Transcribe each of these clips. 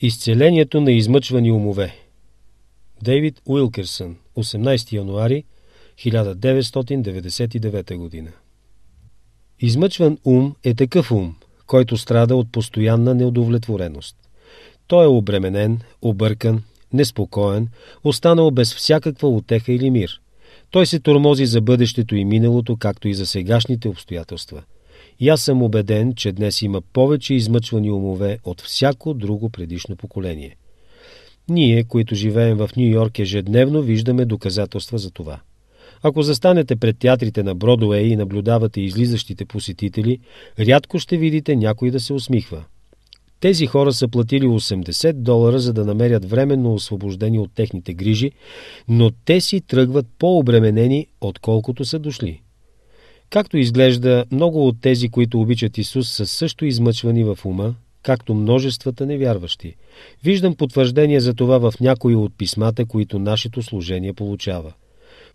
Изцелението на измъчвани умове Дейвид Уилкерсън, 18 януари 1999 г. Измъчван ум е такъв ум, който страда от постоянна неудовлетвореност. Той е обременен, объркан, неспокоен, останал без всякаква отеха или мир. Той се тормози за бъдещето и миналото, както и за сегашните обстоятелства – и аз съм убеден, че днес има повече измъчвани умове от всяко друго предишно поколение. Ние, които живеем в Нью Йорк ежедневно, виждаме доказателства за това. Ако застанете пред театрите на Бродуей и наблюдавате излизащите посетители, рядко ще видите някой да се усмихва. Тези хора са платили 80 долара, за да намерят временно освобождение от техните грижи, но те си тръгват по-обременени, отколкото са дошли. Както изглежда, много от тези, които обичат Исус, са също измъчвани в ума, както множествата невярващи. Виждам потвърждение за това в някои от писмата, които нашето служение получава.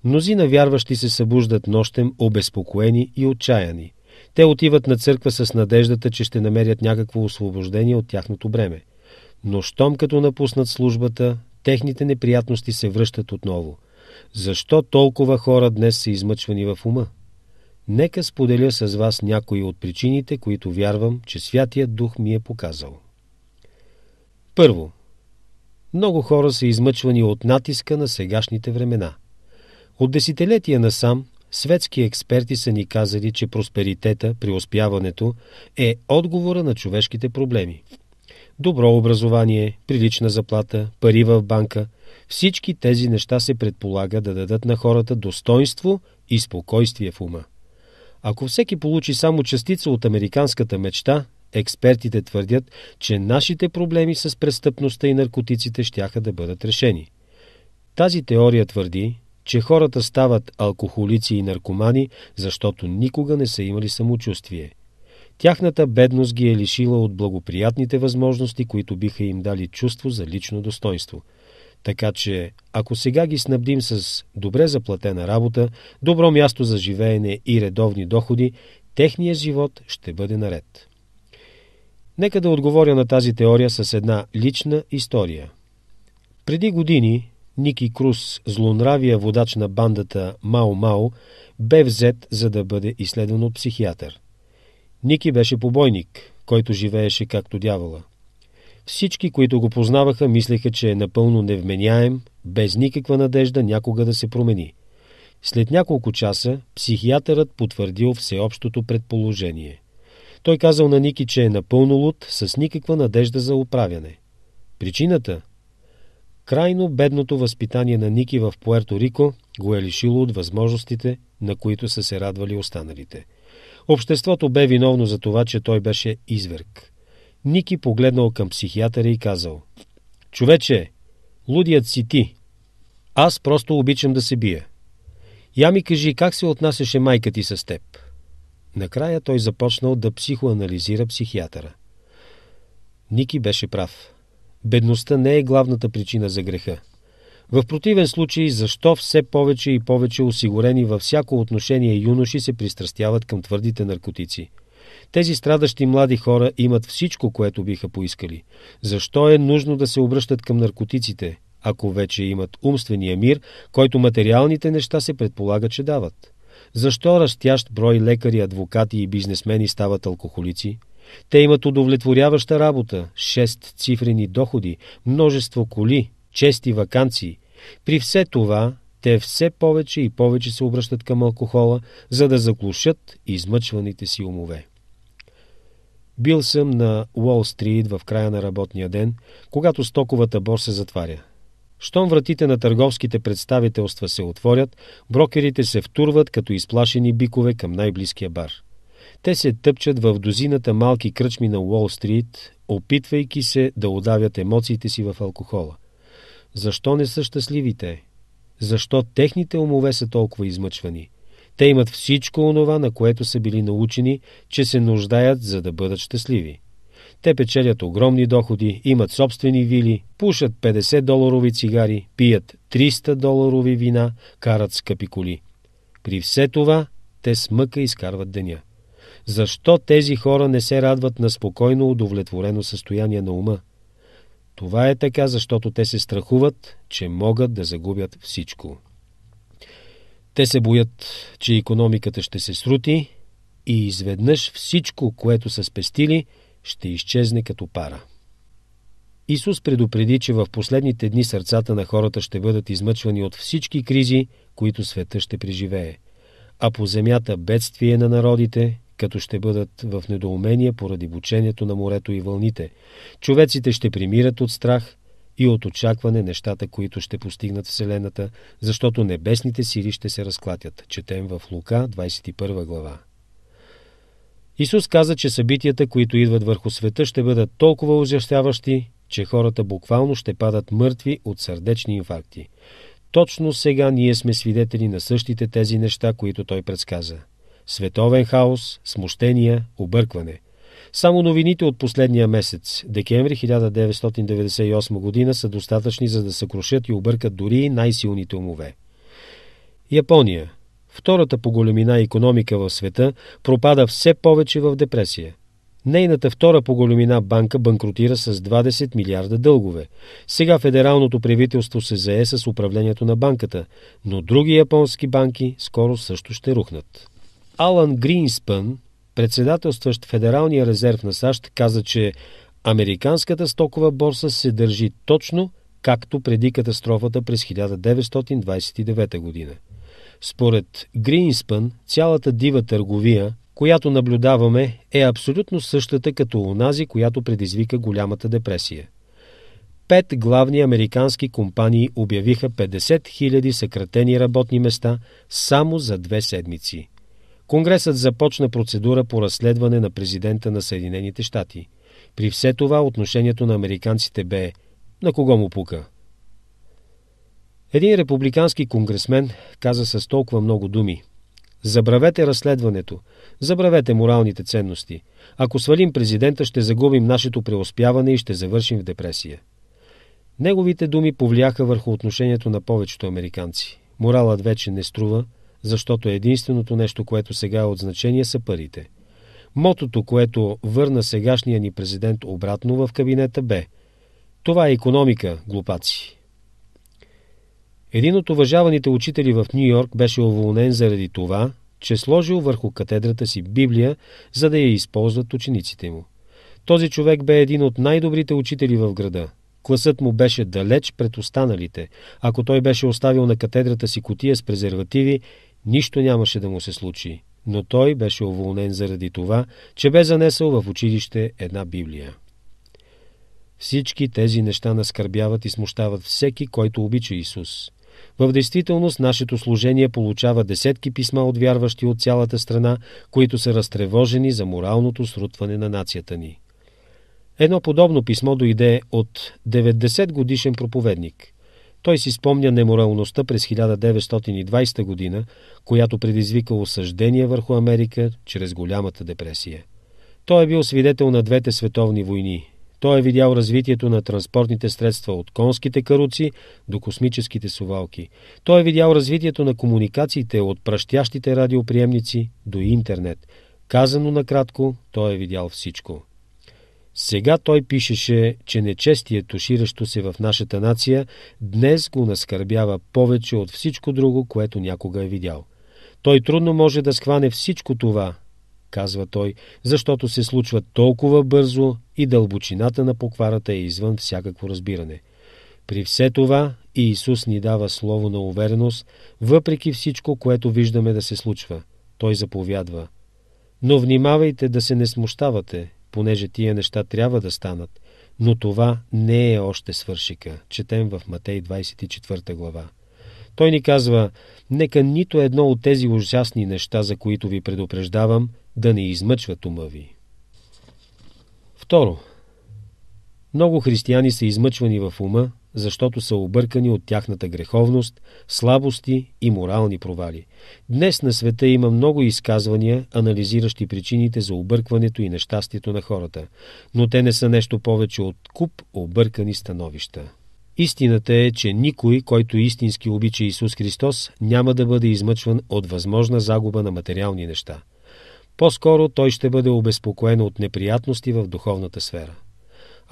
Мнози навярващи се събуждат нощем обезпокоени и отчаяни. Те отиват на църква с надеждата, че ще намерят някакво освобождение от тяхното бреме. Но щом като напуснат службата, техните неприятности се връщат отново. Защо толкова хора днес са измъчвани в ума? Нека споделя с вас някои от причините, които вярвам, че Святият Дух ми е показал. Първо, много хора са измъчвани от натиска на сегашните времена. От десетилетия насам светски експерти са ни казали, че просперитета, при успяването е отговора на човешките проблеми. Добро образование, прилична заплата, пари в банка – всички тези неща се предполага да дадат на хората достоинство и спокойствие в ума. Ако всеки получи само частица от американската мечта, експертите твърдят, че нашите проблеми с престъпността и наркотиците щяха да бъдат решени. Тази теория твърди, че хората стават алкохолици и наркомани, защото никога не са имали самочувствие. Тяхната бедност ги е лишила от благоприятните възможности, които биха им дали чувство за лично достоинство – така че, ако сега ги снабдим с добре заплатена работа, добро място за живеене и редовни доходи, техният живот ще бъде наред. Нека да отговоря на тази теория с една лична история. Преди години Ники Крус, злонравия водач на бандата Мао Мао, бе взет за да бъде изследван от психиатър. Ники беше побойник, който живееше както дявола – всички, които го познаваха, мислеха, че е напълно невменяем, без никаква надежда някога да се промени. След няколко часа психиатърът потвърдил всеобщото предположение. Той казал на Ники, че е напълно луд, с никаква надежда за оправяне. Причината? Крайно бедното възпитание на Ники в Пуерто Рико го е лишило от възможностите, на които са се радвали останалите. Обществото бе виновно за това, че той беше изверг. Ники погледнал към психиатъра и казал «Човече, лудият си ти. Аз просто обичам да се бия. Я ми кажи как се отнасяше майка ти с теб». Накрая той започнал да психоанализира психиатъра. Ники беше прав. Бедността не е главната причина за греха. В противен случай, защо все повече и повече осигурени във всяко отношение юноши се пристрастяват към твърдите наркотици – тези страдащи млади хора имат всичко, което биха поискали. Защо е нужно да се обръщат към наркотиците, ако вече имат умствения мир, който материалните неща се предполага, че дават? Защо растящ брой лекари, адвокати и бизнесмени стават алкохолици? Те имат удовлетворяваща работа, шест цифрени доходи, множество коли, чести вакансии. При все това, те все повече и повече се обръщат към алкохола, за да заглушат измъчваните си умове. Бил съм на Уолл-стрит в края на работния ден, когато стоковата борса затваря. Щом вратите на търговските представителства се отворят, брокерите се втурват като изплашени бикове към най-близкия бар. Те се тъпчат в дозината малки кръчми на Уолл-стрит, опитвайки се да удавят емоциите си в алкохола. Защо не са щастливите? Защо техните умове са толкова измъчвани – те имат всичко онова, на което са били научени, че се нуждаят за да бъдат щастливи. Те печелят огромни доходи, имат собствени вили, пушат 50 доларови цигари, пият 300 доларови вина, карат скъпи коли. При все това те с мъка изкарват деня. Защо тези хора не се радват на спокойно удовлетворено състояние на ума? Това е така, защото те се страхуват, че могат да загубят всичко. Те се боят, че економиката ще се срути и изведнъж всичко, което са спестили, ще изчезне като пара. Исус предупреди, че в последните дни сърцата на хората ще бъдат измъчвани от всички кризи, които света ще преживее, а по земята бедствие на народите, като ще бъдат в недоумение поради бучението на морето и вълните. Човеците ще примират от страх – и от очакване нещата, които ще постигнат Вселената, защото небесните сили ще се разклатят. Четем в Лука, 21 глава. Исус каза, че събитията, които идват върху света, ще бъдат толкова ужасяващи, че хората буквално ще падат мъртви от сърдечни инфаркти. Точно сега ние сме свидетели на същите тези неща, които той предсказа. Световен хаос, смущения, объркване – само новините от последния месец, декември 1998 година, са достатъчни за да съкрушат и объркат дори най-силните умове. Япония, втората по големина економика в света, пропада все повече в депресия – Нейната втора по големина банка банкротира с 20 милиарда дългове. Сега федералното правителство се зае с управлението на банката, но други японски банки скоро също ще рухнат. Алан Гринспън, Председателстващ Федералния резерв на САЩ каза, че американската стокова борса се държи точно както преди катастрофата през 1929 година. Според Гринспън, цялата дива търговия, която наблюдаваме, е абсолютно същата като онази, която предизвика голямата депресия. Пет главни американски компании обявиха 50 000 съкратени работни места само за две седмици – Конгресът започна процедура по разследване на президента на Съединените щати. При все това отношението на американците бе на кого му пука. Един републикански конгресмен каза с толкова много думи. Забравете разследването, забравете моралните ценности. Ако свалим президента, ще загубим нашето преуспяване и ще завършим в депресия. Неговите думи повлияха върху отношението на повечето американци. Моралът вече не струва – защото единственото нещо, което сега е от значение, са парите. Мотото, което върна сегашния ни президент обратно в кабинета бе Това е економика, глупаци. Един от уважаваните учители в Нью Йорк беше уволнен заради това, че сложил върху катедрата си Библия, за да я използват учениците му. Този човек бе един от най-добрите учители в града. Класът му беше далеч пред останалите. Ако той беше оставил на катедрата си котия с презервативи Нищо нямаше да му се случи, но той беше уволнен заради това, че бе занесъл в училище една Библия. Всички тези неща наскърбяват и смущават всеки, който обича Исус. В действителност нашето служение получава десетки писма от вярващи от цялата страна, които са разтревожени за моралното срутване на нацията ни. Едно подобно писмо дойде от 90 годишен проповедник – той си спомня неморалността през 1920 година, която предизвика осъждение върху Америка чрез голямата депресия. Той е бил свидетел на двете световни войни. Той е видял развитието на транспортните средства от конските каруци до космическите сувалки. Той е видял развитието на комуникациите от пращящите радиоприемници до интернет. Казано накратко, той е видял всичко. Сега той пишеше, че нечестието, ширещо се в нашата нация, днес го наскърбява повече от всичко друго, което някога е видял. Той трудно може да схване всичко това, казва той, защото се случва толкова бързо и дълбочината на покварата е извън всякакво разбиране. При все това Иисус ни дава слово на увереност, въпреки всичко, което виждаме да се случва. Той заповядва. Но внимавайте да се не смущавате, понеже тия неща трябва да станат, но това не е още свършика, четем в Матей 24 глава. Той ни казва, нека нито едно от тези ужасни неща, за които ви предупреждавам, да не измъчват ума ви. Второ, много християни са измъчвани в ума, защото са объркани от тяхната греховност, слабости и морални провали. Днес на света има много изказвания, анализиращи причините за объркването и нещастието на хората, но те не са нещо повече от куп объркани становища. Истината е, че никой, който истински обича Исус Христос, няма да бъде измъчван от възможна загуба на материални неща. По-скоро той ще бъде обезпокоен от неприятности в духовната сфера.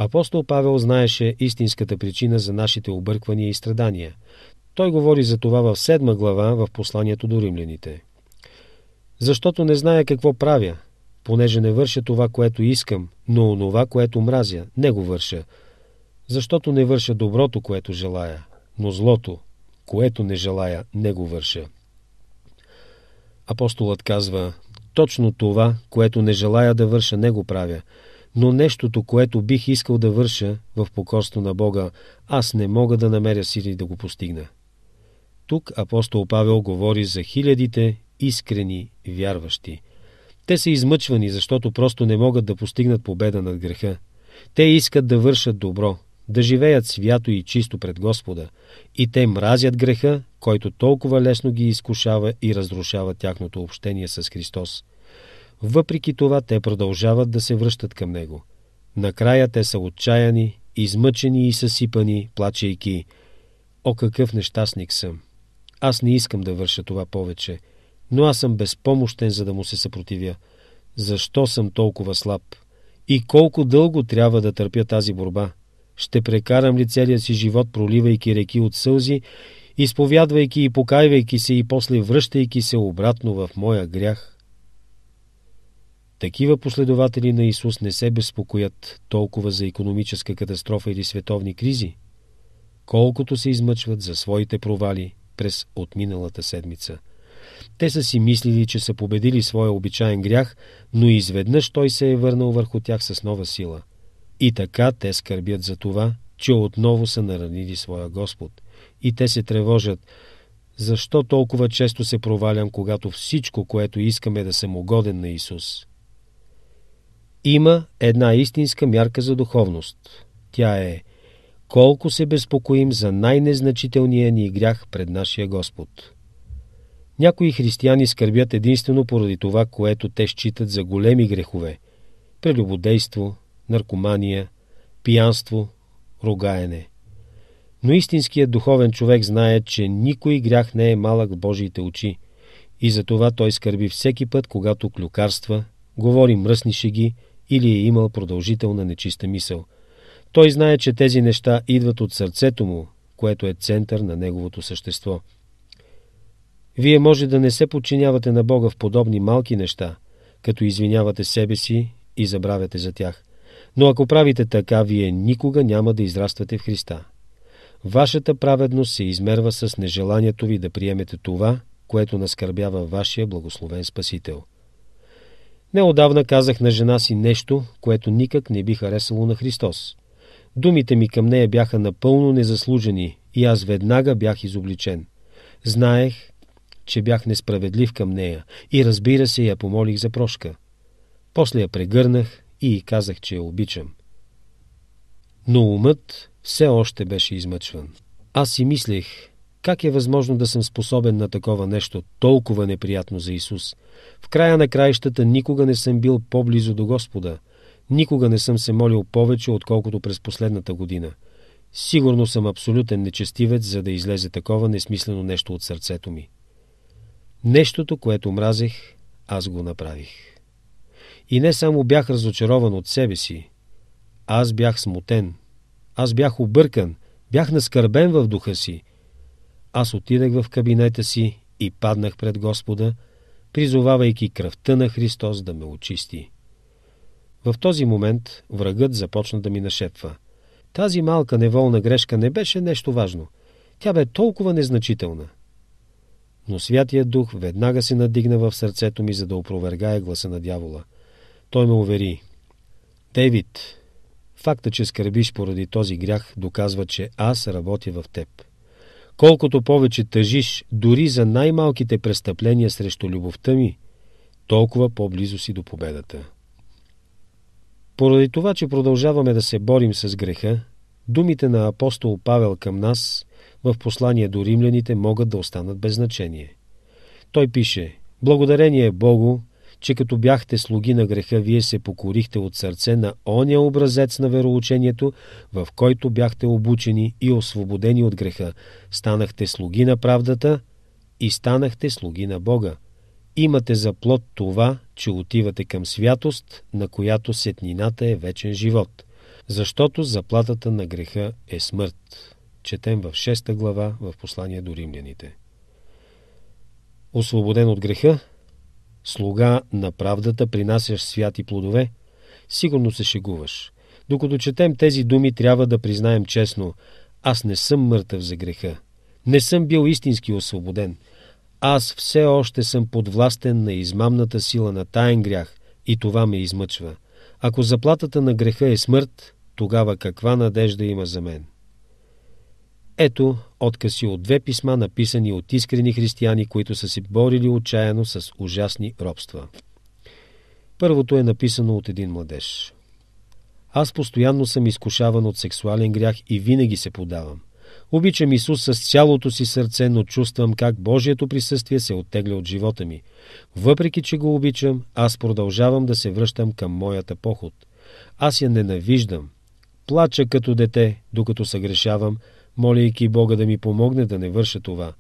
Апостол Павел знаеше истинската причина за нашите обърквания и страдания. Той говори за това в седма глава в посланието до римляните. Защото не зная какво правя, понеже не върша това, което искам, но онова, което мразя, не го върша. Защото не върша доброто, което желая, но злото, което не желая, не го върша. Апостолът казва, точно това, което не желая да върша, не го правя – но нещото, което бих искал да върша в покорство на Бога, аз не мога да намеря сили да го постигна. Тук апостол Павел говори за хилядите искрени вярващи. Те са измъчвани, защото просто не могат да постигнат победа над греха. Те искат да вършат добро, да живеят свято и чисто пред Господа, и те мразят греха, който толкова лесно ги изкушава и разрушава тяхното общение с Христос. Въпреки това те продължават да се връщат към него. Накрая те са отчаяни, измъчени и съсипани, плачейки. О, какъв нещастник съм! Аз не искам да върша това повече, но аз съм безпомощен, за да му се съпротивя. Защо съм толкова слаб? И колко дълго трябва да търпя тази борба? Ще прекарам ли целия си живот, проливайки реки от сълзи, изповядвайки и покайвайки се и после връщайки се обратно в моя грях? Такива последователи на Исус не се безпокоят толкова за економическа катастрофа или световни кризи, колкото се измъчват за своите провали през отминалата седмица. Те са си мислили, че са победили своя обичаен грях, но изведнъж той се е върнал върху тях с нова сила. И така те скърбят за това, че отново са наранили своя Господ. И те се тревожат, защо толкова често се провалям, когато всичко, което искаме да съм угоден на Исус – има една истинска мярка за духовност. Тя е колко се безпокоим за най-незначителния ни грях пред нашия Господ. Някои християни скърбят единствено поради това, което те считат за големи грехове – прелюбодейство, наркомания, пиянство, рогаене. Но истинският духовен човек знае, че никой грях не е малък в Божиите очи и затова той скърби всеки път, когато клюкарства, говори мръсни шеги – или е имал продължителна нечиста мисъл. Той знае, че тези неща идват от сърцето му, което е център на неговото същество. Вие може да не се подчинявате на Бога в подобни малки неща, като извинявате себе си и забравяте за тях. Но ако правите така, вие никога няма да израствате в Христа. Вашата праведност се измерва с нежеланието ви да приемете това, което наскърбява вашия благословен Спасител – Неодавна казах на жена си нещо, което никак не би харесало на Христос. Думите ми към нея бяха напълно незаслужени и аз веднага бях изобличен. Знаех, че бях несправедлив към нея и разбира се я помолих за прошка. После я прегърнах и казах, че я обичам. Но умът все още беше измъчван. Аз си мислех, как е възможно да съм способен на такова нещо, толкова неприятно за Исус? В края на краищата никога не съм бил по-близо до Господа. Никога не съм се молил повече, отколкото през последната година. Сигурно съм абсолютен нечестивец, за да излезе такова несмислено нещо от сърцето ми. Нещото, което мразех, аз го направих. И не само бях разочарован от себе си, аз бях смутен, аз бях объркан, бях наскърбен в духа си – аз отидах в кабинета си и паднах пред Господа, призовавайки кръвта на Христос да ме очисти. В този момент врагът започна да ми нашепва. Тази малка неволна грешка не беше нещо важно. Тя бе толкова незначителна. Но Святия Дух веднага се надигна в сърцето ми, за да опровергая гласа на дявола. Той ме увери. Дейвид, факта, че скърбиш поради този грях, доказва, че аз работя в теб. Колкото повече тъжиш дори за най-малките престъпления срещу любовта ми, толкова по-близо си до победата. Поради това, че продължаваме да се борим с греха, думите на апостол Павел към нас в послание до римляните могат да останат без значение. Той пише, благодарение Богу, че като бяхте слуги на греха, вие се покорихте от сърце на оня образец на вероучението, в който бяхте обучени и освободени от греха, станахте слуги на правдата и станахте слуги на Бога. Имате за плод това, че отивате към святост, на която сетнината е вечен живот, защото заплатата на греха е смърт. Четем в 6 глава в послание до римляните. Освободен от греха, слуга на правдата, принасяш свят и плодове? Сигурно се шегуваш. Докато четем тези думи, трябва да признаем честно, аз не съм мъртъв за греха. Не съм бил истински освободен. Аз все още съм подвластен на измамната сила на таен грях и това ме измъчва. Ако заплатата на греха е смърт, тогава каква надежда има за мен? Ето откази от две писма, написани от искрени християни, които са се борили отчаяно с ужасни робства. Първото е написано от един младеж. Аз постоянно съм изкушаван от сексуален грях и винаги се подавам. Обичам Исус с цялото си сърце, но чувствам как Божието присъствие се оттегля от живота ми. Въпреки, че го обичам, аз продължавам да се връщам към моята поход. Аз я ненавиждам. Плача като дете, докато съгрешавам, молейки Бога да ми помогне да не върша това.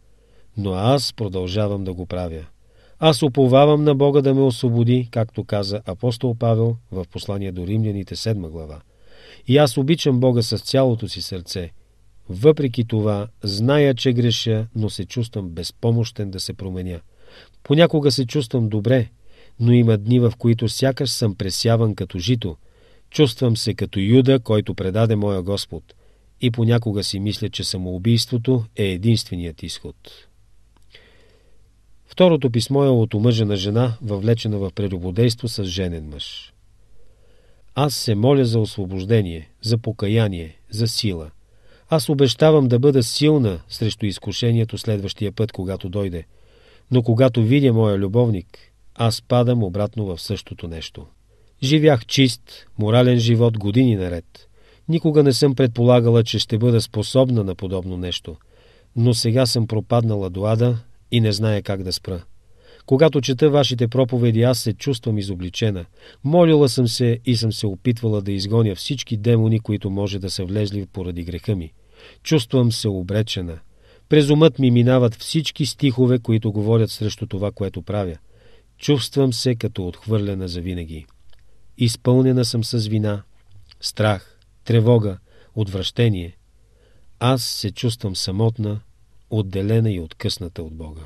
Но аз продължавам да го правя. Аз уповавам на Бога да ме освободи, както каза апостол Павел в послание до римляните 7 глава. И аз обичам Бога с цялото си сърце. Въпреки това, зная, че греша, но се чувствам безпомощен да се променя. Понякога се чувствам добре, но има дни, в които сякаш съм пресяван като жито. Чувствам се като Юда, който предаде моя Господ – и понякога си мисля, че самоубийството е единственият изход. Второто писмо е от омъжена жена, въвлечена в прелюбодейство с женен мъж. Аз се моля за освобождение, за покаяние, за сила. Аз обещавам да бъда силна срещу изкушението следващия път, когато дойде. Но когато видя моя любовник, аз падам обратно в същото нещо. Живях чист, морален живот години наред – Никога не съм предполагала, че ще бъда способна на подобно нещо. Но сега съм пропаднала до ада и не зная как да спра. Когато чета вашите проповеди, аз се чувствам изобличена. Молила съм се и съм се опитвала да изгоня всички демони, които може да са влезли поради греха ми. Чувствам се обречена. През умът ми минават всички стихове, които говорят срещу това, което правя. Чувствам се като отхвърлена завинаги. Изпълнена съм с вина, страх, тревога, отвращение. Аз се чувствам самотна, отделена и откъсната от Бога.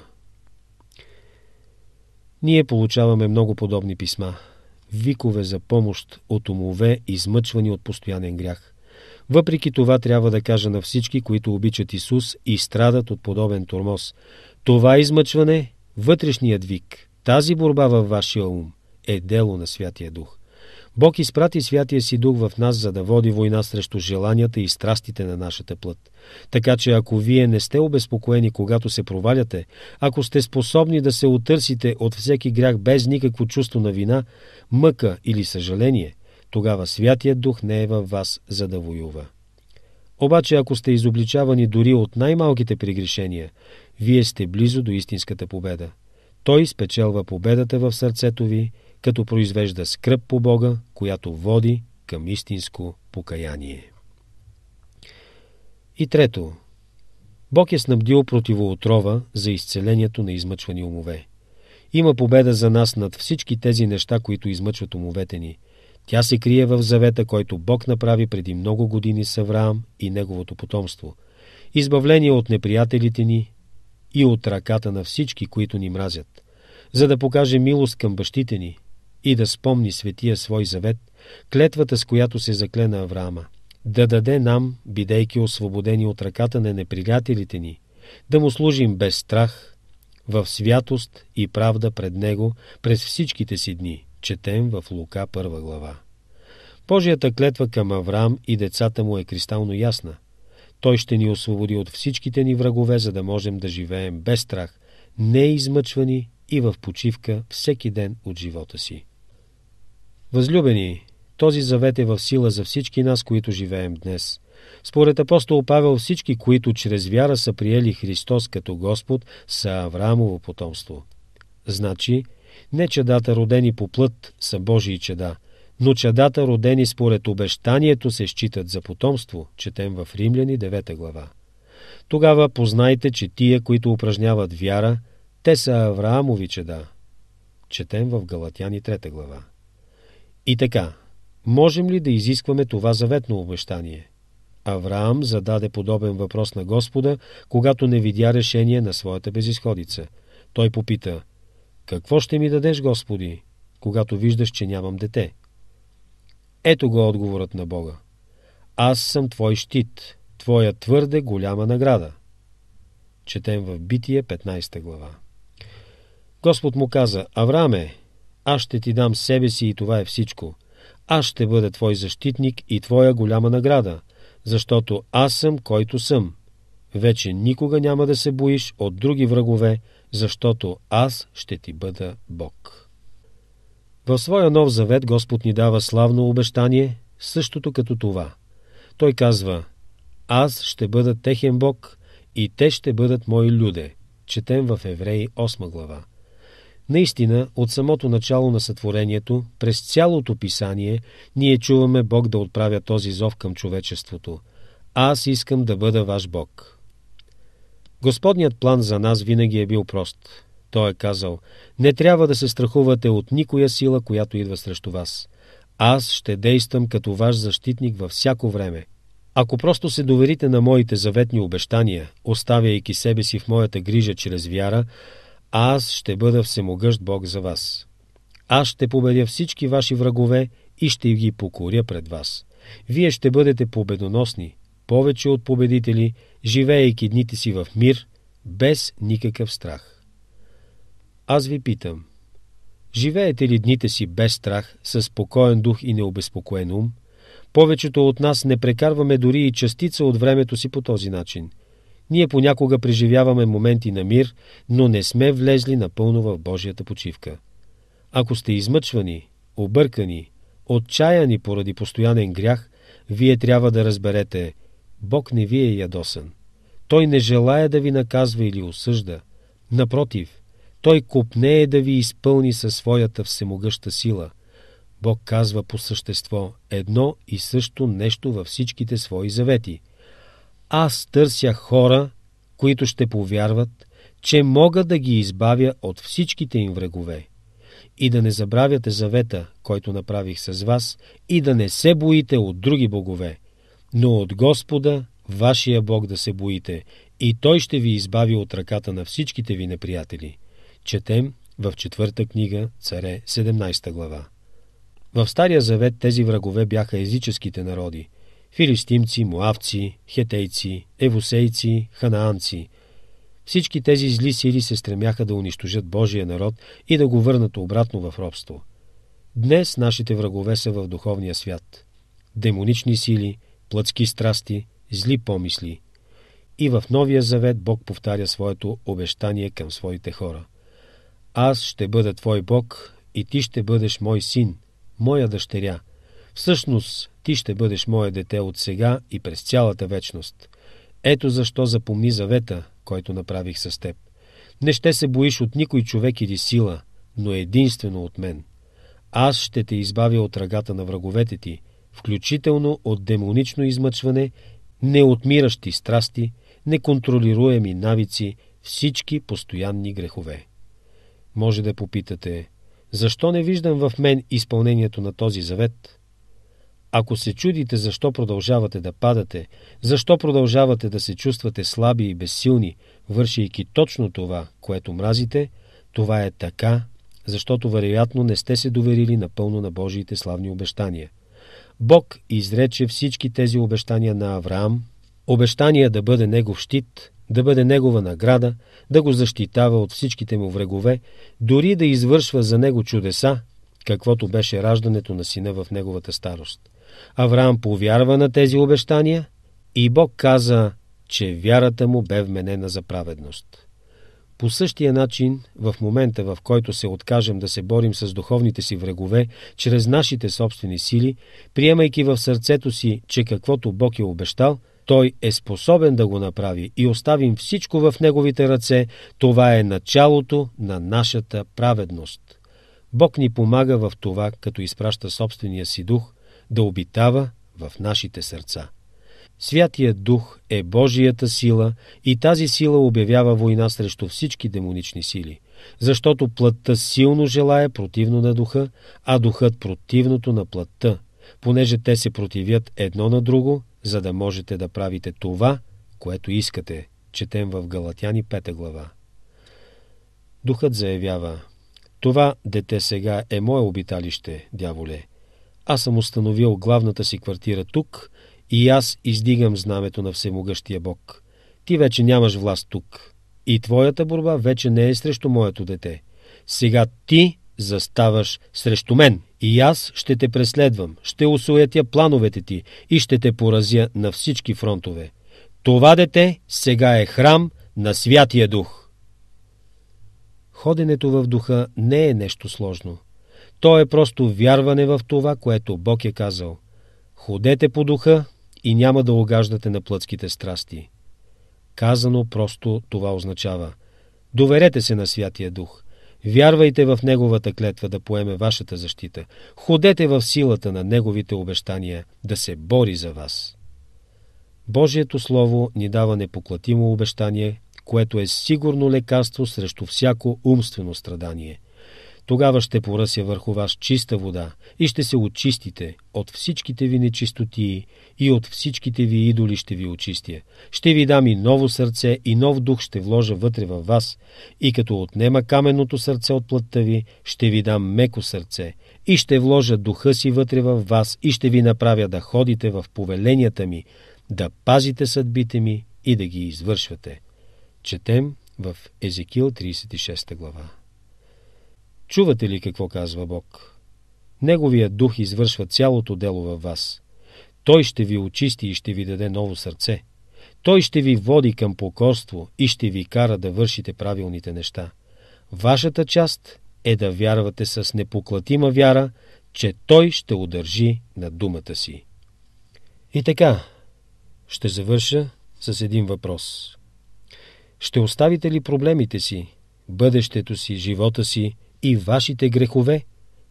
Ние получаваме много подобни писма, викове за помощ от умове, измъчвани от постоянен грях. Въпреки това трябва да кажа на всички, които обичат Исус и страдат от подобен тормоз. Това измъчване, вътрешният вик, тази борба във вашия ум е дело на Святия Дух. Бог изпрати Святия си Дух в нас, за да води война срещу желанията и страстите на нашата плът. Така че ако вие не сте обезпокоени, когато се проваляте, ако сте способни да се отърсите от всеки грях без никакво чувство на вина, мъка или съжаление, тогава Святия Дух не е във вас, за да воюва. Обаче ако сте изобличавани дори от най-малките прегрешения, вие сте близо до истинската победа. Той спечелва победата в сърцето ви – като произвежда скръп по Бога, която води към истинско покаяние. И трето, Бог е снабдил противоотрова за изцелението на измъчвани умове. Има победа за нас над всички тези неща, които измъчват умовете ни. Тя се крие в завета, който Бог направи преди много години с Авраам и неговото потомство. Избавление от неприятелите ни и от ръката на всички, които ни мразят. За да покаже милост към бащите ни, и да спомни светия свой завет, клетвата с която се заклена Авраама. Да даде нам, бидейки освободени от ръката на неприятелите ни, да му служим без страх, в святост и правда пред Него през всичките си дни, четем в Лука 1 глава. Божията клетва към Авраам и децата му е кристално ясна. Той ще ни освободи от всичките ни врагове, за да можем да живеем без страх, неизмъчвани и в почивка всеки ден от живота си. Възлюбени, този завет е в сила за всички нас, които живеем днес. Според апостол Павел всички, които чрез вяра са приели Христос като Господ, са Авраамово потомство. Значи, не чедата родени по плът са Божии чеда, но чедата родени според обещанието се считат за потомство, четем в Римляни 9 глава. Тогава познайте, че тия, които упражняват вяра, те са Авраамови чеда, четем в Галатяни 3 глава. И така, можем ли да изискваме това заветно обещание? Авраам зададе подобен въпрос на Господа, когато не видя решение на своята безисходица. Той попита, «Какво ще ми дадеш, Господи, когато виждаш, че нямам дете?» Ето го отговорът на Бога. Аз съм твой щит, твоя твърде голяма награда. Четем в Битие 15 глава. Господ му каза, Аврааме. Аз ще ти дам себе си и това е всичко. Аз ще бъда твой защитник и твоя голяма награда, защото аз съм който съм. Вече никога няма да се боиш от други врагове, защото аз ще ти бъда Бог. В своя нов завет Господ ни дава славно обещание, същото като това. Той казва, аз ще бъда техен Бог и те ще бъдат мои люде. Четем в Евреи 8 глава. Наистина, от самото начало на сътворението, през цялото писание, ние чуваме Бог да отправя този зов към човечеството. Аз искам да бъда ваш Бог. Господният план за нас винаги е бил прост. Той е казал, не трябва да се страхувате от никоя сила, която идва срещу вас. Аз ще действам като ваш защитник във всяко време. Ако просто се доверите на моите заветни обещания, оставяйки себе си в моята грижа чрез вяра, аз ще бъда всемогъщ Бог за вас. Аз ще победя всички ваши врагове и ще ги покоря пред вас. Вие ще бъдете победоносни, повече от победители, живеейки дните си в мир, без никакъв страх. Аз ви питам, живеете ли дните си без страх, с спокоен дух и необезпокоен ум? Повечето от нас не прекарваме дори и частица от времето си по този начин – ние понякога преживяваме моменти на мир, но не сме влезли напълно в Божията почивка. Ако сте измъчвани, объркани, отчаяни поради постоянен грях, вие трябва да разберете – Бог не ви е ядосан. Той не желая да ви наказва или осъжда. Напротив, Той купнее да ви изпълни със своята всемогъща сила. Бог казва по същество едно и също нещо във всичките свои завети – аз търся хора, които ще повярват, че мога да ги избавя от всичките им врагове. И да не забравяте завета, който направих с вас, и да не се боите от други богове, но от Господа, вашия Бог, да се боите, и Той ще ви избави от ръката на всичките ви неприятели. Четем в четвърта книга, царе, 17 глава. В Стария завет тези врагове бяха езическите народи – филистимци, муавци, хетейци, евусейци, ханаанци. Всички тези зли сили се стремяха да унищожат Божия народ и да го върнат обратно в робство. Днес нашите врагове са в духовния свят. Демонични сили, плътски страсти, зли помисли. И в Новия Завет Бог повтаря своето обещание към своите хора. Аз ще бъда твой Бог и ти ще бъдеш мой син, моя дъщеря – Всъщност, ти ще бъдеш мое дете от сега и през цялата вечност. Ето защо запомни завета, който направих с теб. Не ще се боиш от никой човек или сила, но единствено от мен. Аз ще те избавя от ръгата на враговете ти, включително от демонично измъчване, неотмиращи страсти, неконтролируеми навици, всички постоянни грехове. Може да попитате, защо не виждам в мен изпълнението на този завет? Ако се чудите защо продължавате да падате, защо продължавате да се чувствате слаби и безсилни, вършейки точно това, което мразите, това е така, защото вероятно не сте се доверили напълно на Божиите славни обещания. Бог изрече всички тези обещания на Авраам, обещания да бъде негов щит, да бъде негова награда, да го защитава от всичките му врагове, дори да извършва за него чудеса, каквото беше раждането на сина в неговата старост – Авраам повярва на тези обещания и Бог каза, че вярата му бе вменена за праведност. По същия начин, в момента в който се откажем да се борим с духовните си врагове чрез нашите собствени сили, приемайки в сърцето си, че каквото Бог е обещал, той е способен да го направи и оставим всичко в Неговите ръце, това е началото на нашата праведност. Бог ни помага в това, като изпраща собствения си дух – да обитава в нашите сърца. Святия Дух е Божията сила и тази сила обявява война срещу всички демонични сили, защото плътта силно желая противно на духа, а духът противното на плътта, понеже те се противят едно на друго, за да можете да правите това, което искате, четем в Галатяни 5 глава. Духът заявява, това дете сега е мое обиталище, дяволе, аз съм установил главната си квартира тук и аз издигам знамето на всемогъщия Бог. Ти вече нямаш власт тук. И твоята борба вече не е срещу моето дете. Сега ти заставаш срещу мен. И аз ще те преследвам, ще усуетя плановете ти и ще те поразя на всички фронтове. Това дете сега е храм на Святия Дух. Ходенето в духа не е нещо сложно. То е просто вярване в това, което Бог е казал. Ходете по духа и няма да огаждате на плътските страсти. Казано просто това означава. Доверете се на Святия Дух. Вярвайте в Неговата клетва да поеме вашата защита. Ходете в силата на Неговите обещания да се бори за вас. Божието Слово ни дава непоклатимо обещание, което е сигурно лекарство срещу всяко умствено страдание – тогава ще поръся върху вас чиста вода и ще се очистите от всичките ви нечистотии и от всичките ви идоли ще ви очистя. Ще ви дам и ново сърце и нов дух ще вложа вътре във вас и като отнема каменното сърце от плътта ви, ще ви дам меко сърце и ще вложа духа си вътре във вас и ще ви направя да ходите в повеленията ми, да пазите съдбите ми и да ги извършвате. Четем в Езекил 36 глава. Чувате ли какво казва Бог? Неговия дух извършва цялото дело във вас. Той ще ви очисти и ще ви даде ново сърце. Той ще ви води към покорство и ще ви кара да вършите правилните неща. Вашата част е да вярвате с непоклатима вяра, че Той ще удържи на думата си. И така, ще завърша с един въпрос. Ще оставите ли проблемите си, бъдещето си, живота си и вашите грехове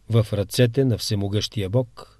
в ръцете на Всемогъщия Бог.